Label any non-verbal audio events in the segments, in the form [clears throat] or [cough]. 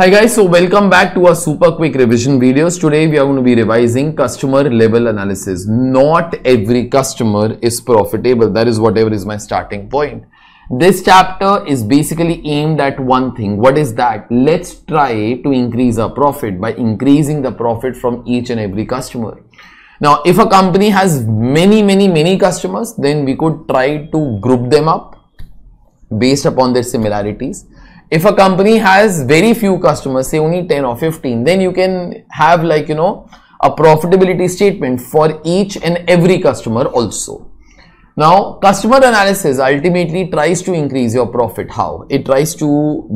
Hi guys, so welcome back to our super quick revision videos. Today we are going to be revising customer level analysis. Not every customer is profitable. That is whatever is my starting point. This chapter is basically aimed at one thing. What is that? Let's try to increase our profit by increasing the profit from each and every customer. Now, if a company has many, many, many customers, then we could try to group them up based upon their similarities if a company has very few customers say only 10 or 15 then you can have like you know a profitability statement for each and every customer also now customer analysis ultimately tries to increase your profit how it tries to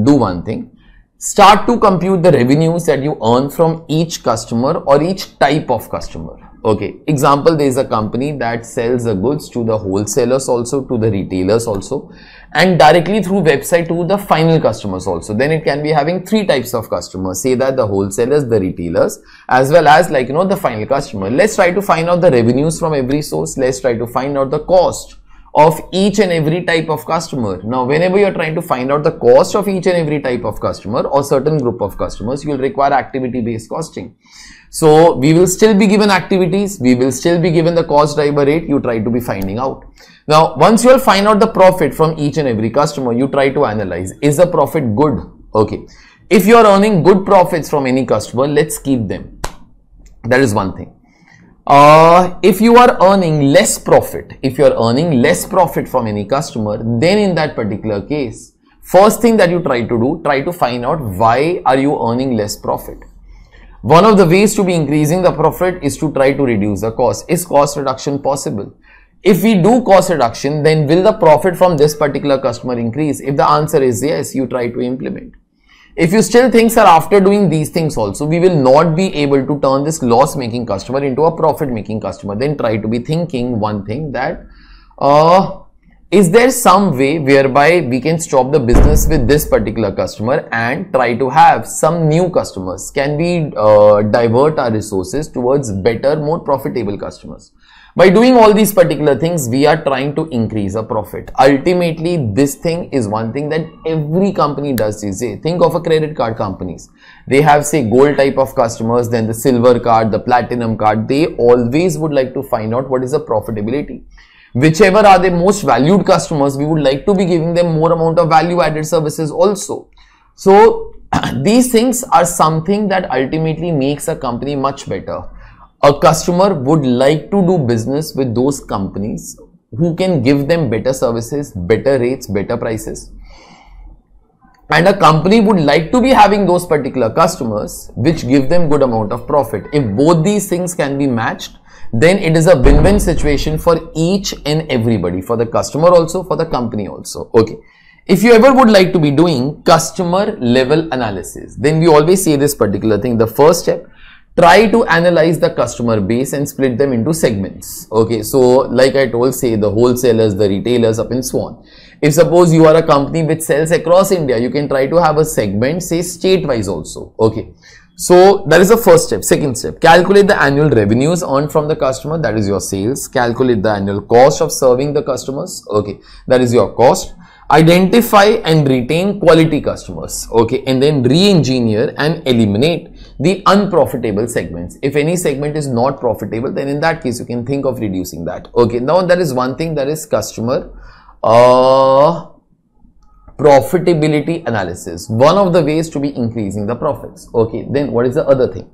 do one thing start to compute the revenues that you earn from each customer or each type of customer okay example there is a company that sells the goods to the wholesalers also to the retailers also and directly through website to the final customers also then it can be having three types of customers say that the wholesalers the retailers as well as like you know the final customer let's try to find out the revenues from every source let's try to find out the cost of each and every type of customer. Now, whenever you're trying to find out the cost of each and every type of customer or certain group of customers, you'll require activity based costing. So, we will still be given activities. We will still be given the cost driver rate you try to be finding out. Now, once you'll find out the profit from each and every customer, you try to analyze, is the profit good? Okay. If you're earning good profits from any customer, let's keep them. That is one thing. Uh, if you are earning less profit, if you are earning less profit from any customer, then in that particular case, first thing that you try to do, try to find out why are you earning less profit. One of the ways to be increasing the profit is to try to reduce the cost. Is cost reduction possible? If we do cost reduction, then will the profit from this particular customer increase? If the answer is yes, you try to implement. If you still think, sir, after doing these things also, we will not be able to turn this loss making customer into a profit making customer, then try to be thinking one thing that, uh, is there some way whereby we can stop the business with this particular customer and try to have some new customers? Can we uh, divert our resources towards better, more profitable customers? By doing all these particular things, we are trying to increase a profit. Ultimately, this thing is one thing that every company does Is days. Think of a credit card companies. They have say gold type of customers, then the silver card, the platinum card. They always would like to find out what is the profitability. Whichever are the most valued customers, we would like to be giving them more amount of value added services also. So [clears throat] these things are something that ultimately makes a company much better a customer would like to do business with those companies who can give them better services, better rates, better prices. And a company would like to be having those particular customers which give them good amount of profit. If both these things can be matched, then it is a win-win situation for each and everybody, for the customer also, for the company also. Okay. If you ever would like to be doing customer level analysis, then we always say this particular thing. The first step try to analyze the customer base and split them into segments okay so like i told say the wholesalers the retailers up and so on if suppose you are a company which sells across india you can try to have a segment say state wise also okay so that is the first step second step calculate the annual revenues earned from the customer that is your sales calculate the annual cost of serving the customers okay that is your cost identify and retain quality customers okay and then re-engineer and eliminate the unprofitable segments. If any segment is not profitable, then in that case, you can think of reducing that. Okay, now there is one thing that is customer uh, profitability analysis. One of the ways to be increasing the profits. Okay, then what is the other thing?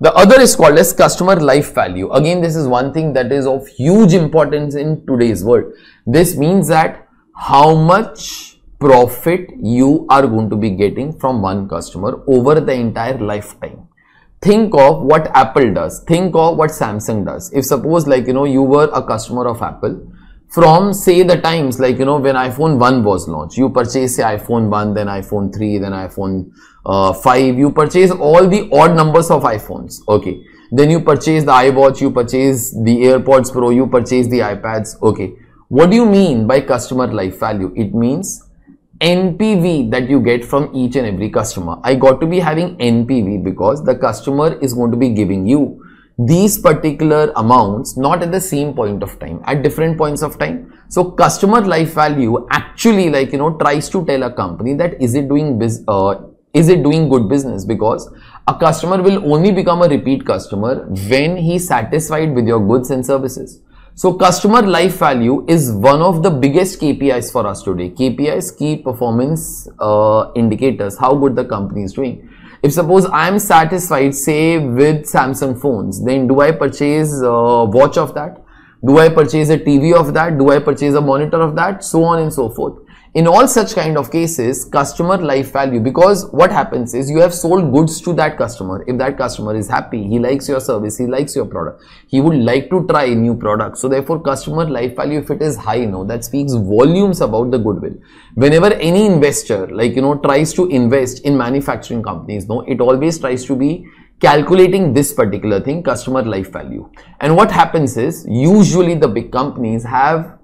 The other is called as customer life value. Again, this is one thing that is of huge importance in today's world. This means that how much profit you are going to be getting from one customer over the entire lifetime think of what apple does think of what samsung does if suppose like you know you were a customer of apple from say the times like you know when iphone 1 was launched you purchase say iphone 1 then iphone 3 then iphone uh, 5 you purchase all the odd numbers of iphones okay then you purchase the iwatch you purchase the airpods pro you purchase the ipads okay what do you mean by customer life value it means NPV that you get from each and every customer. I got to be having NPV because the customer is going to be giving you these particular amounts not at the same point of time at different points of time so customer life value actually like you know tries to tell a company that is it doing biz uh, is it doing good business because a customer will only become a repeat customer when he's satisfied with your goods and services so customer life value is one of the biggest KPIs for us today. KPIs, key performance uh, indicators, how good the company is doing. If suppose I am satisfied say with Samsung phones, then do I purchase a uh, watch of that? Do I purchase a TV of that? Do I purchase a monitor of that? So on and so forth in all such kind of cases customer life value because what happens is you have sold goods to that customer if that customer is happy he likes your service he likes your product he would like to try new product so therefore customer life value if it is high know that speaks volumes about the goodwill whenever any investor like you know tries to invest in manufacturing companies no it always tries to be calculating this particular thing customer life value and what happens is usually the big companies have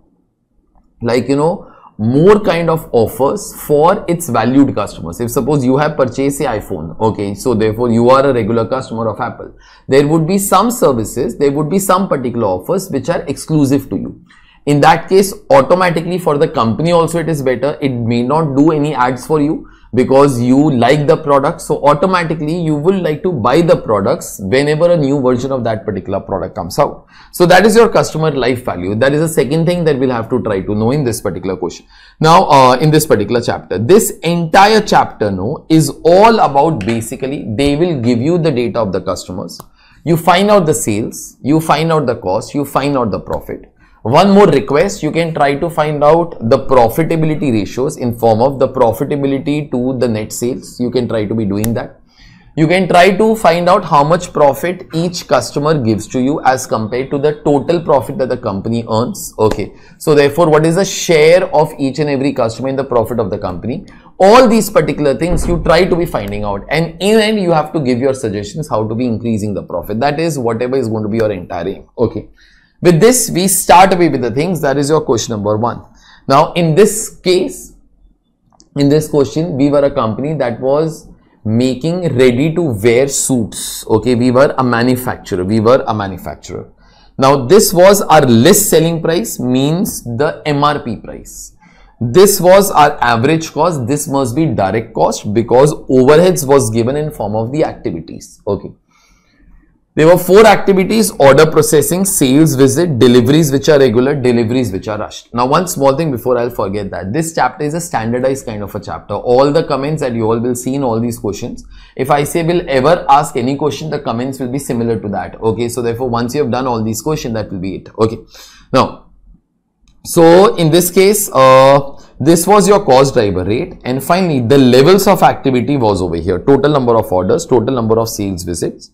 like you know more kind of offers for its valued customers. If suppose you have purchased a iPhone, okay, so therefore you are a regular customer of Apple. There would be some services, there would be some particular offers which are exclusive to you. In that case, automatically for the company also it is better. It may not do any ads for you because you like the product so automatically you will like to buy the products whenever a new version of that particular product comes out so that is your customer life value that is the second thing that we'll have to try to know in this particular question now uh, in this particular chapter this entire chapter no is all about basically they will give you the data of the customers you find out the sales you find out the cost you find out the profit one more request you can try to find out the profitability ratios in form of the profitability to the net sales you can try to be doing that you can try to find out how much profit each customer gives to you as compared to the total profit that the company earns okay so therefore what is the share of each and every customer in the profit of the company all these particular things you try to be finding out and in end you have to give your suggestions how to be increasing the profit that is whatever is going to be your entire aim okay with this, we start away with the things that is your question number one. Now, in this case, in this question, we were a company that was making ready to wear suits. Okay, we were a manufacturer. We were a manufacturer. Now, this was our list selling price means the MRP price. This was our average cost. This must be direct cost because overheads was given in form of the activities. Okay. There were four activities, order processing, sales visit, deliveries which are regular, deliveries which are rushed. Now one small thing before I'll forget that. This chapter is a standardized kind of a chapter. All the comments that you all will see in all these questions. If I say will ever ask any question, the comments will be similar to that. Okay, so therefore once you have done all these questions, that will be it. Okay, now, so in this case, uh, this was your cost driver rate and finally the levels of activity was over here total number of orders total number of sales visits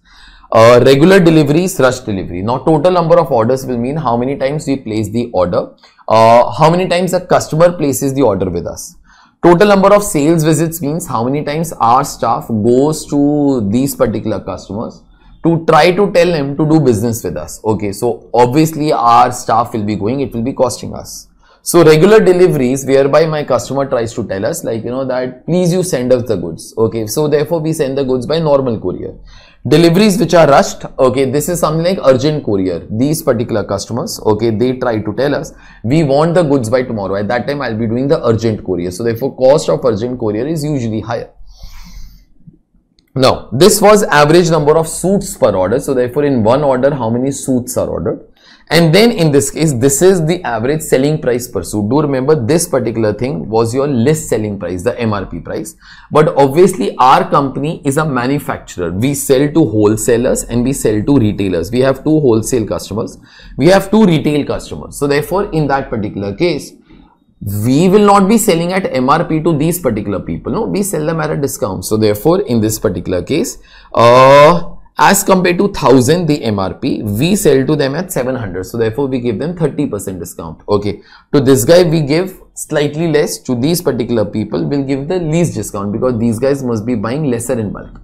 uh, regular deliveries, rush delivery. Now, total number of orders will mean how many times we place the order, uh, how many times a customer places the order with us. Total number of sales visits means how many times our staff goes to these particular customers to try to tell them to do business with us. Okay, so obviously our staff will be going, it will be costing us. So regular deliveries whereby my customer tries to tell us like, you know, that please you send us the goods. Okay, so therefore we send the goods by normal courier deliveries which are rushed okay this is something like urgent courier these particular customers okay they try to tell us we want the goods by tomorrow at that time i'll be doing the urgent courier so therefore cost of urgent courier is usually higher now this was average number of suits per order so therefore in one order how many suits are ordered and then in this case this is the average selling price per suit. do remember this particular thing was your list selling price the mrp price but obviously our company is a manufacturer we sell to wholesalers and we sell to retailers we have two wholesale customers we have two retail customers so therefore in that particular case we will not be selling at mrp to these particular people no we sell them at a discount so therefore in this particular case uh as compared to 1000, the MRP, we sell to them at 700. So therefore, we give them 30% discount. Okay. To this guy, we give slightly less. To these particular people, we'll give the least discount because these guys must be buying lesser in bulk.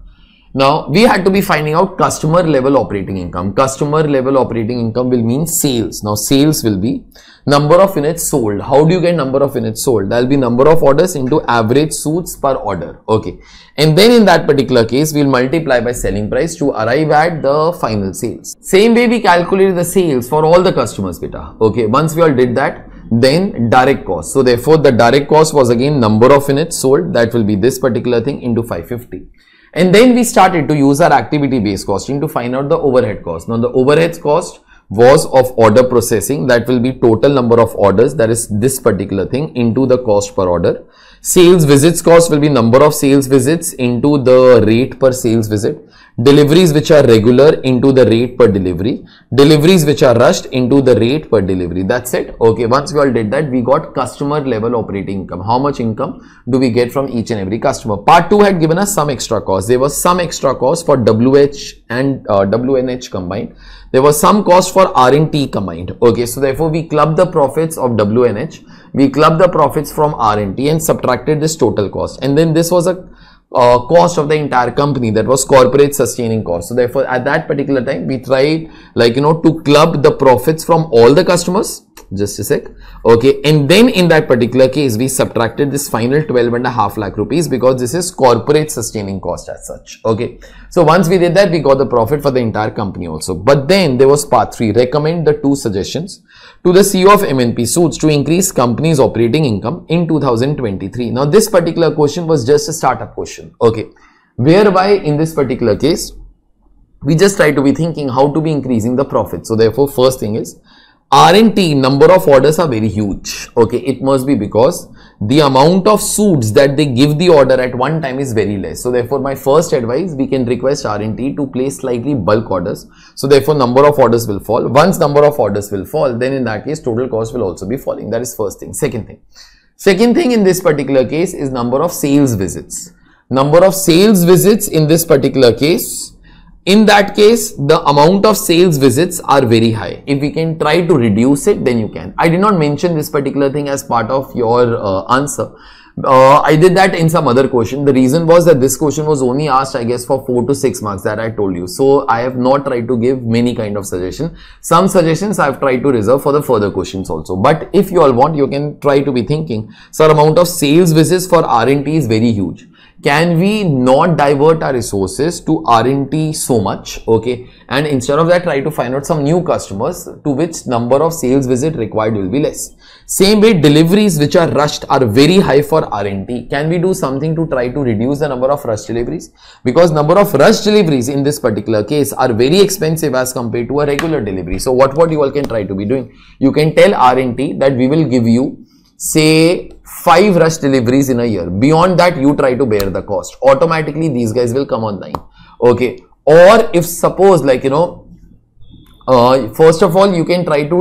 Now, we had to be finding out customer level operating income. Customer level operating income will mean sales. Now, sales will be number of units sold. How do you get number of units sold? That will be number of orders into average suits per order. Okay. And then in that particular case, we'll multiply by selling price to arrive at the final sales. Same way we calculated the sales for all the customers beta. Okay. Once we all did that, then direct cost. So, therefore, the direct cost was again number of units sold. That will be this particular thing into 550. And hmm. then we started to use our activity based costing to find out the overhead cost. Now the overhead cost was of order processing that will be total number of orders that is this particular thing into the cost per order. Sales visits cost will be number of sales visits into the rate per sales visit deliveries which are regular into the rate per delivery, deliveries which are rushed into the rate per delivery. That's it. Okay, once we all did that, we got customer level operating income. How much income do we get from each and every customer? Part 2 had given us some extra cost. There was some extra cost for WH and uh, WNH combined. There was some cost for R&T combined. Okay, so therefore we club the profits of WNH, we club the profits from R&T and subtracted this total cost. And then this was a uh, cost of the entire company that was corporate sustaining cost so therefore at that particular time we tried like you know to club the profits from all the customers just a sec okay and then in that particular case we subtracted this final 12 and a half lakh rupees because this is corporate sustaining cost as such okay so once we did that we got the profit for the entire company also but then there was part 3 recommend the two suggestions to the CEO of MNP suits to increase company's operating income in 2023. Now, this particular question was just a startup question. Okay. Whereby in this particular case, we just try to be thinking how to be increasing the profit. So, therefore, first thing is R and T number of orders are very huge. Okay, it must be because the amount of suits that they give the order at one time is very less. So therefore, my first advice, we can request R and T to place slightly bulk orders. So therefore, number of orders will fall. Once number of orders will fall, then in that case, total cost will also be falling. That is first thing. Second thing. Second thing in this particular case is number of sales visits. Number of sales visits in this particular case in that case, the amount of sales visits are very high. If we can try to reduce it, then you can. I did not mention this particular thing as part of your uh, answer. Uh, I did that in some other question. The reason was that this question was only asked, I guess, for 4 to 6 marks that I told you. So, I have not tried to give many kind of suggestion. Some suggestions I have tried to reserve for the further questions also. But if you all want, you can try to be thinking, sir, amount of sales visits for R&T is very huge can we not divert our resources to R&T so much? Okay. And instead of that, try to find out some new customers to which number of sales visit required will be less. Same way, deliveries which are rushed are very high for R&T. Can we do something to try to reduce the number of rush deliveries? Because number of rush deliveries in this particular case are very expensive as compared to a regular delivery. So what, what you all can try to be doing? You can tell R&T that we will give you say five rush deliveries in a year. Beyond that, you try to bear the cost. Automatically, these guys will come online. Okay. Or if suppose like, you know, uh, first of all, you can try to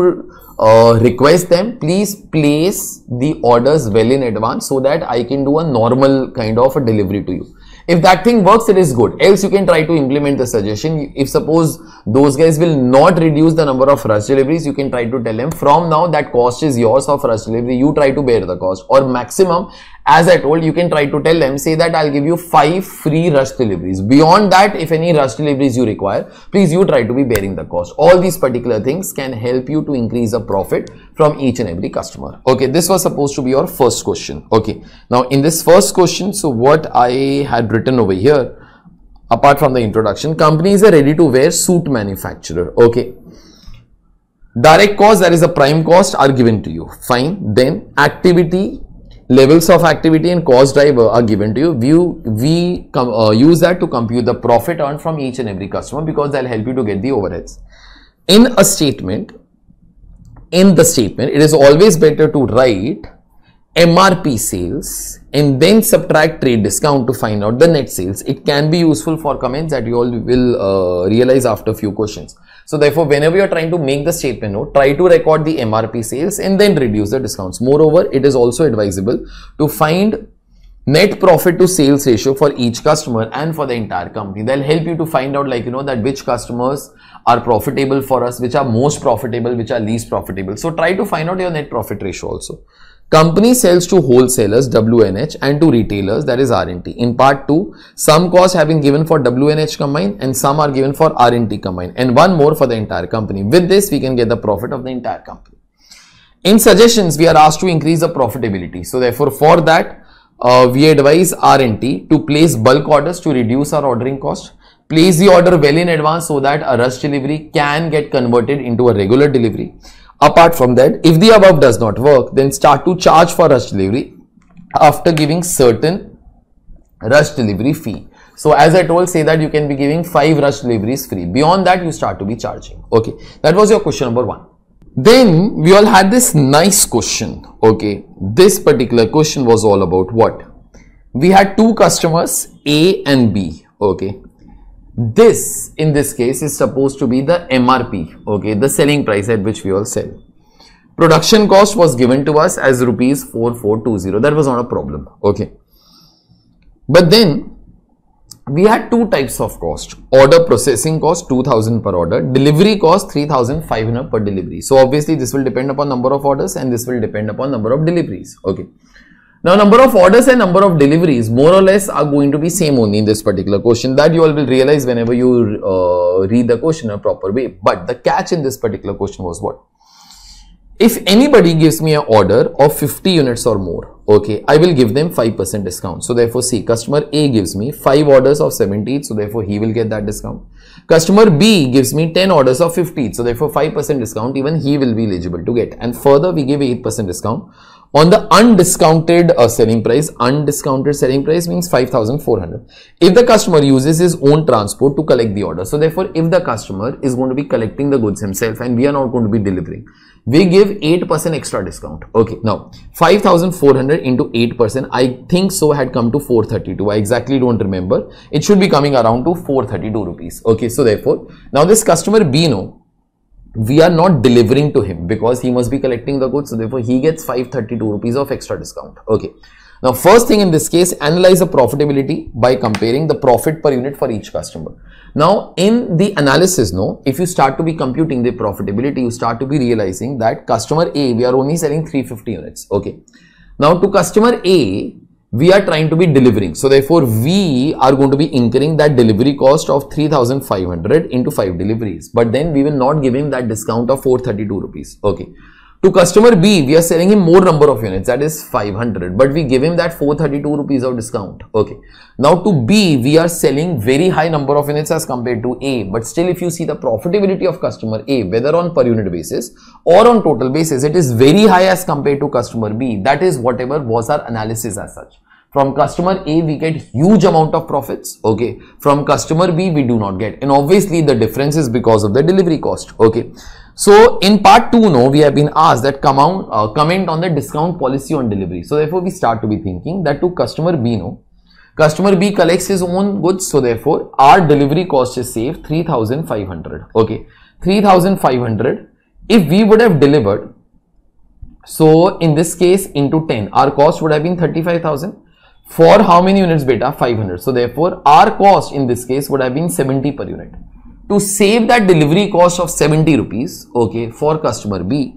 uh, request them, please place the orders well in advance so that I can do a normal kind of a delivery to you if that thing works it is good else you can try to implement the suggestion if suppose those guys will not reduce the number of rush deliveries you can try to tell them from now that cost is yours of rush delivery you try to bear the cost or maximum as I told, you can try to tell them, say that I'll give you five free rush deliveries. Beyond that, if any rush deliveries you require, please you try to be bearing the cost. All these particular things can help you to increase the profit from each and every customer. Okay, this was supposed to be your first question. Okay, now in this first question, so what I had written over here, apart from the introduction, companies are ready to wear suit manufacturer. Okay, direct cost that is the prime cost are given to you fine then activity levels of activity and cost driver are given to you we, we com, uh, use that to compute the profit earned from each and every customer because they'll help you to get the overheads in a statement in the statement it is always better to write MRP sales and then subtract trade discount to find out the net sales. It can be useful for comments that you all will uh, realize after few questions. So therefore, whenever you're trying to make the statement note, try to record the MRP sales and then reduce the discounts. Moreover, it is also advisable to find net profit to sales ratio for each customer and for the entire company. They'll help you to find out like, you know, that which customers are profitable for us, which are most profitable, which are least profitable. So try to find out your net profit ratio also. Company sells to wholesalers WNH and to retailers that is RNT. In part 2, some costs have been given for WNH combined and some are given for RNT combined and one more for the entire company. With this, we can get the profit of the entire company. In suggestions, we are asked to increase the profitability. So therefore, for that, uh, we advise RNT to place bulk orders to reduce our ordering cost. Place the order well in advance so that a rush delivery can get converted into a regular delivery. Apart from that, if the above does not work, then start to charge for rush delivery after giving certain rush delivery fee. So as I told, say that you can be giving 5 rush deliveries free. Beyond that, you start to be charging. Okay, that was your question number 1. Then we all had this nice question. Okay, this particular question was all about what? We had two customers A and B. Okay, this in this case is supposed to be the MRP, okay, the selling price at which we all sell. Production cost was given to us as rupees 4420. That was not a problem, okay. But then we had two types of cost order processing cost 2000 per order delivery cost 3500 per delivery so obviously this will depend upon number of orders and this will depend upon number of deliveries okay now, number of orders and number of deliveries more or less are going to be same only in this particular question that you all will realize whenever you uh, read the question in a proper way. But the catch in this particular question was what? If anybody gives me an order of 50 units or more, okay, I will give them 5% discount. So, therefore, see, customer A gives me 5 orders of 70, so therefore, he will get that discount. Customer B gives me 10 orders of 50, so therefore, 5% discount, even he will be eligible to get. And further, we give 8% discount on the undiscounted uh, selling price undiscounted selling price means 5400 if the customer uses his own transport to collect the order so therefore if the customer is going to be collecting the goods himself and we are not going to be delivering we give 8% extra discount okay now 5400 into 8% i think so had come to 432 i exactly don't remember it should be coming around to 432 rupees okay so therefore now this customer b no we are not delivering to him because he must be collecting the goods so therefore he gets 532 rupees of extra discount okay now first thing in this case analyze the profitability by comparing the profit per unit for each customer now in the analysis no if you start to be computing the profitability you start to be realizing that customer a we are only selling 350 units okay now to customer a we are trying to be delivering. So therefore, we are going to be incurring that delivery cost of 3500 into 5 deliveries. But then we will not give him that discount of 432 rupees. Okay. To customer B, we are selling him more number of units, that is 500, but we give him that 432 rupees of discount. Okay. Now to B, we are selling very high number of units as compared to A, but still if you see the profitability of customer A, whether on per unit basis or on total basis, it is very high as compared to customer B. That is whatever was our analysis as such from customer A we get huge amount of profits okay from customer B we do not get and obviously the difference is because of the delivery cost okay so in part 2 now we have been asked that come out, uh, comment on the discount policy on delivery so therefore we start to be thinking that to customer B no customer B collects his own goods so therefore our delivery cost is saved 3500 okay 3500 if we would have delivered so in this case into 10 our cost would have been 35000 for how many units beta 500 so therefore our cost in this case would have been 70 per unit to save that delivery cost of 70 rupees okay for customer b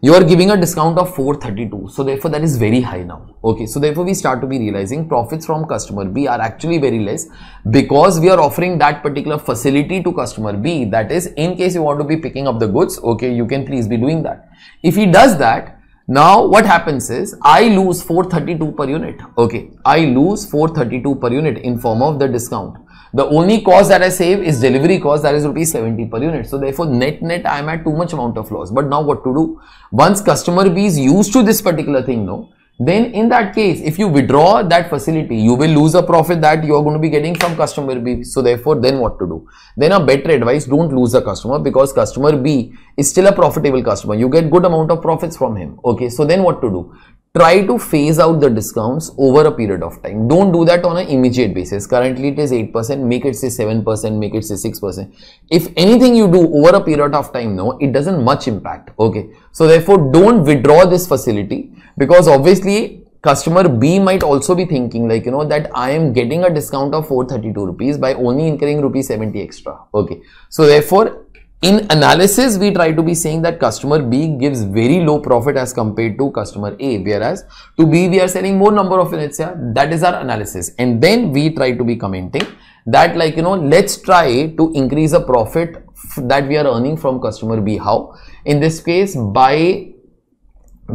you are giving a discount of 432 so therefore that is very high now okay so therefore we start to be realizing profits from customer b are actually very less because we are offering that particular facility to customer b that is in case you want to be picking up the goods okay you can please be doing that if he does that now what happens is I lose 432 per unit. Okay, I lose 432 per unit in form of the discount. The only cost that I save is delivery cost that is rupees 70 per unit. So therefore net net I am at too much amount of loss. But now what to do? Once customer B is used to this particular thing, no, then in that case if you withdraw that facility you will lose a profit that you are going to be getting from customer b so therefore then what to do then a better advice don't lose a customer because customer b is still a profitable customer you get good amount of profits from him okay so then what to do try to phase out the discounts over a period of time don't do that on an immediate basis currently it is 8% make it say 7% make it say 6% if anything you do over a period of time no it doesn't much impact okay so therefore don't withdraw this facility because obviously customer B might also be thinking like you know that I am getting a discount of 432 rupees by only incurring rupees 70 extra okay so therefore in analysis we try to be saying that customer b gives very low profit as compared to customer a whereas to b we are selling more number of units here that is our analysis and then we try to be commenting that like you know let's try to increase the profit that we are earning from customer b how in this case by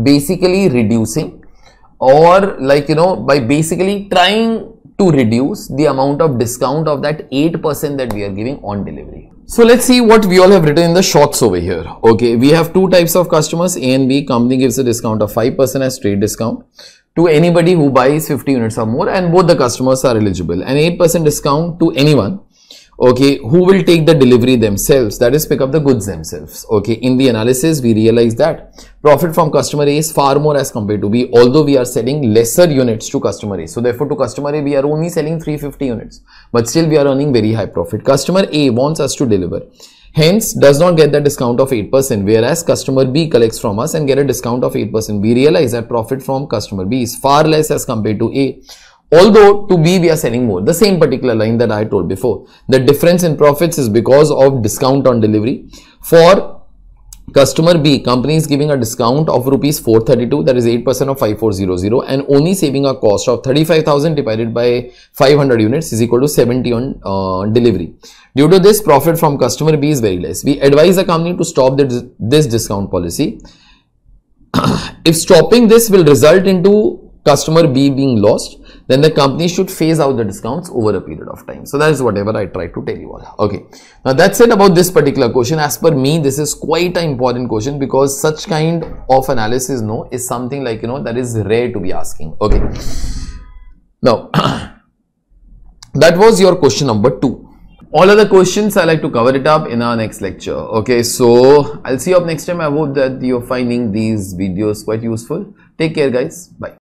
basically reducing or like you know by basically trying to reduce the amount of discount of that 8% that we are giving on delivery so let's see what we all have written in the shots over here. Okay, we have two types of customers, A and B. Company gives a discount of 5% as trade discount to anybody who buys 50 units or more and both the customers are eligible. An 8% discount to anyone okay who will take the delivery themselves that is pick up the goods themselves okay in the analysis we realize that profit from customer a is far more as compared to b although we are selling lesser units to customer a so therefore to customer a we are only selling 350 units but still we are earning very high profit customer a wants us to deliver hence does not get the discount of 8% whereas customer B collects from us and get a discount of 8%. We realize that profit from customer B is far less as compared to A. Although to B we are selling more, the same particular line that I told before. The difference in profits is because of discount on delivery. For customer B, company is giving a discount of rupees 432 that is 8% of 5400 and only saving a cost of 35,000 divided by 500 units is equal to 70 on uh, delivery. Due to this profit from customer B is very less. We advise the company to stop the, this discount policy. [coughs] if stopping this will result into customer B being lost, then the company should phase out the discounts over a period of time. So that is whatever I try to tell you all. Okay. Now that's it about this particular question. As per me, this is quite an important question because such kind of analysis no is something like you know that is rare to be asking. Okay. Now [clears throat] that was your question number two. All other questions I like to cover it up in our next lecture. Okay, so I'll see you up next time. I hope that you're finding these videos quite useful. Take care guys. Bye.